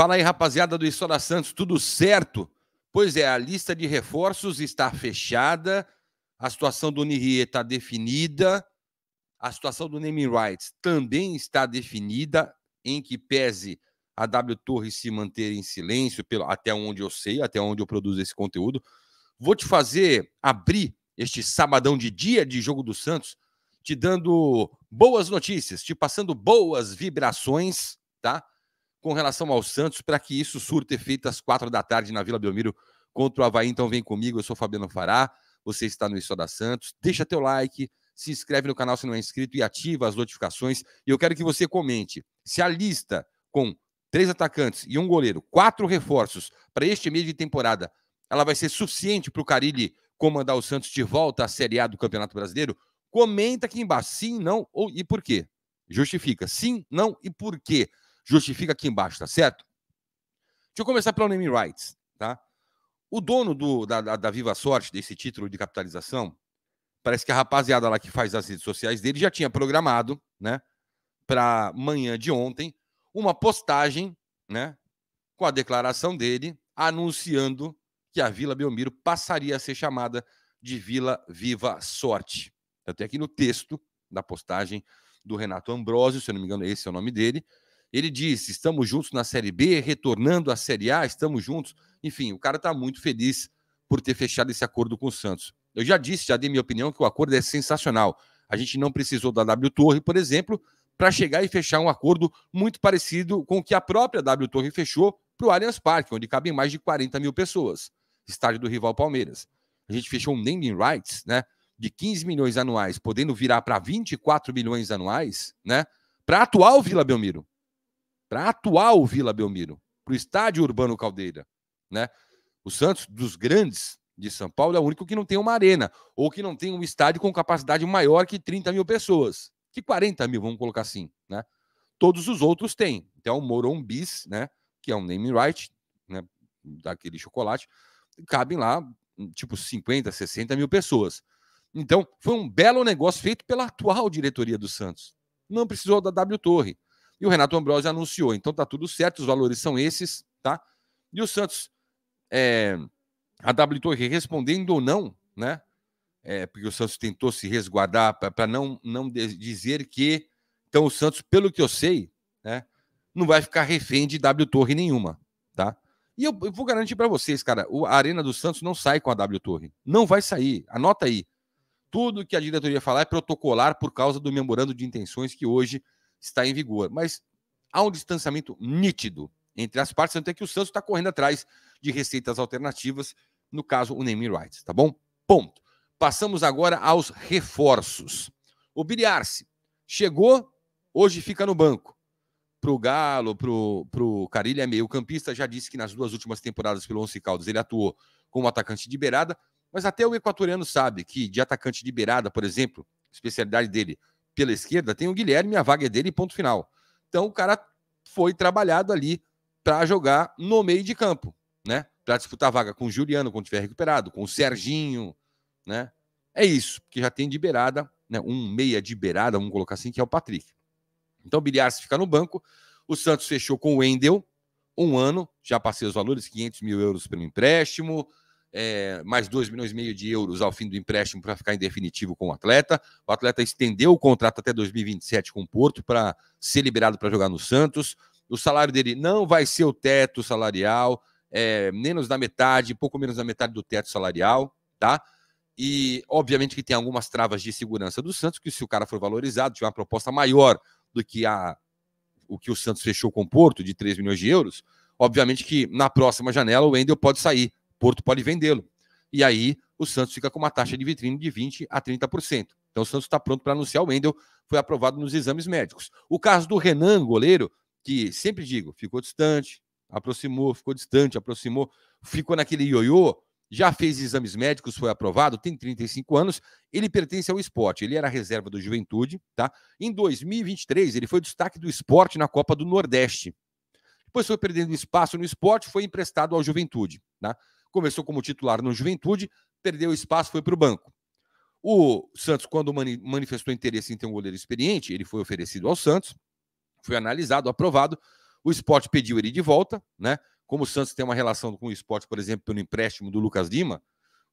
Fala aí, rapaziada do História Santos, tudo certo? Pois é, a lista de reforços está fechada, a situação do Nihie está definida, a situação do naming rights também está definida, em que pese a W Torres se manter em silêncio, pelo, até onde eu sei, até onde eu produzo esse conteúdo. Vou te fazer abrir este sabadão de dia de Jogo do Santos, te dando boas notícias, te passando boas vibrações, tá? com relação ao Santos para que isso surta efeito às quatro da tarde na Vila Belmiro contra o Havaí. Então vem comigo, eu sou Fabiano Fará, você está no Isso da Santos. Deixa teu like, se inscreve no canal se não é inscrito e ativa as notificações. E eu quero que você comente se a lista com três atacantes e um goleiro, quatro reforços para este meio de temporada, ela vai ser suficiente para o Carilli comandar o Santos de volta à Série A do Campeonato Brasileiro? Comenta aqui embaixo, sim, não ou, e por quê. Justifica, sim, não e por quê justifica aqui embaixo, tá certo? Deixa eu começar pelo naming rights, tá? O dono do, da, da, Viva Sorte, desse título de capitalização, parece que a rapaziada lá que faz as redes sociais dele já tinha programado, né, para manhã de ontem, uma postagem, né, com a declaração dele anunciando que a Vila Belmiro passaria a ser chamada de Vila Viva Sorte. Até aqui no texto da postagem do Renato Ambrosio, se eu não me engano, esse é o nome dele, ele disse: estamos juntos na Série B, retornando à Série A, estamos juntos. Enfim, o cara está muito feliz por ter fechado esse acordo com o Santos. Eu já disse, já dei minha opinião, que o acordo é sensacional. A gente não precisou da W Torre, por exemplo, para chegar e fechar um acordo muito parecido com o que a própria W Torre fechou para o Allianz Parque, onde cabem mais de 40 mil pessoas, estádio do rival Palmeiras. A gente fechou um naming rights, né? De 15 milhões anuais, podendo virar para 24 milhões anuais, né? Para atual Vila Belmiro para atual Vila Belmiro, para o estádio Urbano Caldeira. Né? O Santos, dos grandes de São Paulo, é o único que não tem uma arena, ou que não tem um estádio com capacidade maior que 30 mil pessoas, que 40 mil, vamos colocar assim. Né? Todos os outros têm. Então, o Morombis, né, que é um name right, né, daquele chocolate, cabem lá tipo 50, 60 mil pessoas. Então, foi um belo negócio feito pela atual diretoria do Santos. Não precisou da W Torre. E o Renato Ambrosio anunciou. Então tá tudo certo, os valores são esses, tá? E o Santos é, W Torre respondendo ou não, né? É, porque o Santos tentou se resguardar para não, não dizer que. Então o Santos, pelo que eu sei, né, não vai ficar refém de W Torre nenhuma, tá? E eu, eu vou garantir para vocês, cara, a Arena do Santos não sai com a W Torre. Não vai sair. Anota aí. Tudo que a diretoria falar é protocolar por causa do memorando de intenções que hoje está em vigor. Mas há um distanciamento nítido entre as partes, até que o Santos está correndo atrás de receitas alternativas, no caso, o Neymar rights, tá bom? Ponto. Passamos agora aos reforços. O Biliarce chegou, hoje fica no banco. para o Galo, para o Carilha é meio campista, já disse que nas duas últimas temporadas pelo Onze Caldas ele atuou como atacante de beirada, mas até o equatoriano sabe que de atacante de beirada, por exemplo, especialidade dele, pela esquerda tem o Guilherme, a vaga é dele, ponto final. Então o cara foi trabalhado ali para jogar no meio de campo, né? Para disputar a vaga com o Juliano quando tiver recuperado, com o Serginho, né? É isso, porque já tem de beirada, né? Um meia de beirada, vamos colocar assim, que é o Patrick. Então o se fica no banco. O Santos fechou com o Wendel, um ano, já passei os valores, 500 mil euros pelo empréstimo, é, mais 2 milhões e meio de euros ao fim do empréstimo para ficar em definitivo com o atleta. O atleta estendeu o contrato até 2027 com o Porto para ser liberado para jogar no Santos. O salário dele não vai ser o teto salarial, é, menos da metade, pouco menos da metade do teto salarial, tá? E obviamente que tem algumas travas de segurança do Santos, que se o cara for valorizado, tiver uma proposta maior do que a o que o Santos fechou com o Porto, de 3 milhões de euros, obviamente que na próxima janela o Wendel pode sair Porto pode vendê-lo. E aí o Santos fica com uma taxa de vitrine de 20% a 30%. Então o Santos está pronto para anunciar o Wendel, foi aprovado nos exames médicos. O caso do Renan, goleiro, que sempre digo, ficou distante, aproximou, ficou distante, aproximou, ficou naquele ioiô, já fez exames médicos, foi aprovado, tem 35 anos, ele pertence ao esporte, ele era reserva do Juventude, tá? Em 2023, ele foi destaque do esporte na Copa do Nordeste. Depois foi perdendo espaço no esporte, foi emprestado ao Juventude, tá? começou como titular no Juventude, perdeu espaço, foi para o banco. O Santos, quando manifestou interesse em ter um goleiro experiente, ele foi oferecido ao Santos, foi analisado, aprovado. O esporte pediu ele de volta, né? Como o Santos tem uma relação com o esporte, por exemplo, pelo empréstimo do Lucas Lima,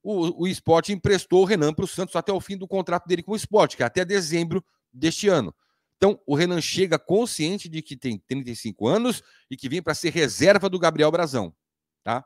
o, o esporte emprestou o Renan para o Santos até o fim do contrato dele com o esporte, que é até dezembro deste ano. Então, o Renan chega consciente de que tem 35 anos e que vem para ser reserva do Gabriel Brazão, tá?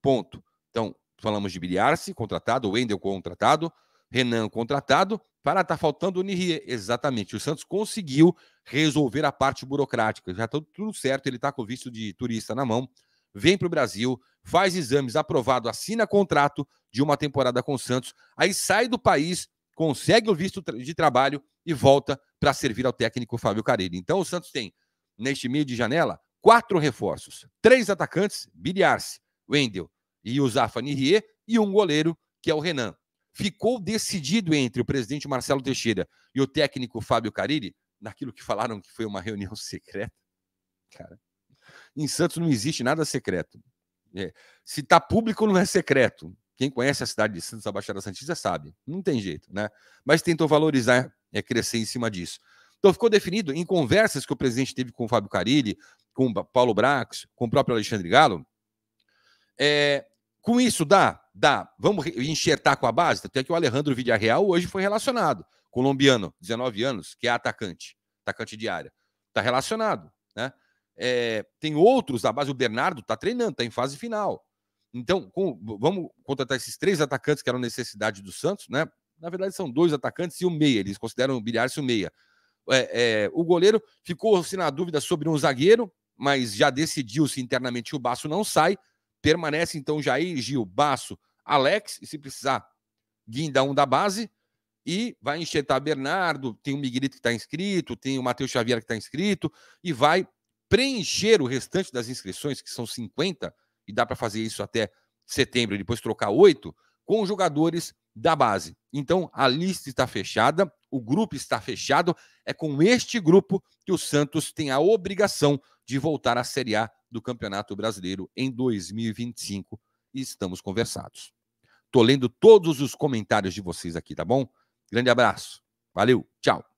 Ponto. Então, falamos de Biliarce, contratado, Wendel contratado, Renan contratado, para estar tá faltando o Nihie. Exatamente. O Santos conseguiu resolver a parte burocrática. Já está tudo certo, ele está com o visto de turista na mão. Vem para o Brasil, faz exames, aprovado, assina contrato de uma temporada com o Santos, aí sai do país, consegue o visto de trabalho e volta para servir ao técnico Fábio Carelli. Então o Santos tem, neste meio de janela, quatro reforços: três atacantes, Biliarce, Wendel e o Zafani Rie, e um goleiro, que é o Renan. Ficou decidido entre o presidente Marcelo Teixeira e o técnico Fábio Carilli, naquilo que falaram que foi uma reunião secreta. Cara, em Santos não existe nada secreto. É, se está público, não é secreto. Quem conhece a cidade de Santos, a Baixada Santista, sabe. Não tem jeito, né? Mas tentou valorizar, é, crescer em cima disso. Então ficou definido em conversas que o presidente teve com o Fábio Carilli, com o Paulo Brax, com o próprio Alexandre Galo, é, com isso, dá? Dá. Vamos enxertar com a base? Até que o Alejandro Villarreal hoje foi relacionado. Colombiano, 19 anos, que é atacante, atacante de área. Está relacionado, né? É, tem outros da base, o Bernardo está treinando, está em fase final. Então, com, vamos contratar esses três atacantes que eram necessidade do Santos, né? Na verdade, são dois atacantes e o meia. Eles consideram o Bilharce o meia. É, é, o goleiro ficou-se na dúvida sobre um zagueiro, mas já decidiu-se internamente o Baço não sai. Permanece então Jair, Gil, Basso, Alex, e se precisar, Guinda um da base. E vai enxertar Bernardo, tem o Miguelito que está inscrito, tem o Matheus Xavier que está inscrito, e vai preencher o restante das inscrições, que são 50, e dá para fazer isso até setembro, e depois trocar oito, com jogadores da base. Então, a lista está fechada o grupo está fechado. É com este grupo que o Santos tem a obrigação de voltar à Série A do Campeonato Brasileiro em 2025 e estamos conversados. Estou lendo todos os comentários de vocês aqui, tá bom? Grande abraço. Valeu. Tchau.